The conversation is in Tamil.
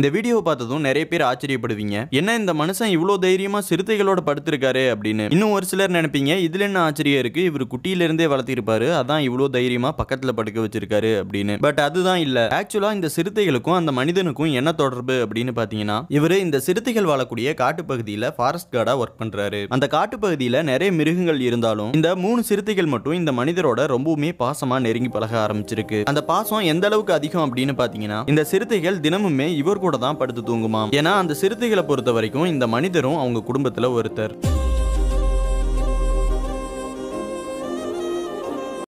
இந்த வீடியோவை பார்த்ததும் நிறைய பேர் ஆச்சரியப்படுவீங்க என்ன இந்த மனுஷன் இவ்வளவு தைரியமா சிறுத்தைகளோட படுத்திருக்காரு அப்படின்னு இன்னும் ஒரு சிலர் நினைப்பீங்க இதுல என்ன ஆச்சரியம் இருக்கு இவர் இருந்தே வளர்த்திருப்பாரு அதான் இவ்வளவு தைரியமா பக்கத்துல படுக்க வச்சிருக்காரு அப்படின்னு பட் அதுதான் இல்ல ஆக்சுவலா இந்த சிறுத்தைகளுக்கும் அந்த மனிதனுக்கும் என்ன தொடர்பு அப்படின்னு பாத்தீங்கன்னா இவரு இந்த சிறுத்தைகள் வாழக்கூடிய காட்டு பகுதியில ஃபாரஸ்ட் கார்டா ஒர்க் பண்றாரு அந்த காட்டு பகுதியில நிறைய மிருகங்கள் இருந்தாலும் இந்த மூணு சிறுத்தைகள் மட்டும் இந்த மனிதரோட ரொம்பவுமே பாசமா நெருங்கி பழக ஆரம்பிச்சிருக்கு அந்த பாசம் எந்த அளவுக்கு அதிகம் அப்படின்னு பாத்தீங்கன்னா இந்த சிறுத்தைகள் தினமுமே இவர் கூட கூட தான் படுத்து தூங்குமாம் ஏன்னா அந்த சிறுத்தைகளை பொறுத்த வரைக்கும் இந்த மனிதரும் அவங்க குடும்பத்தில் ஒருத்தர்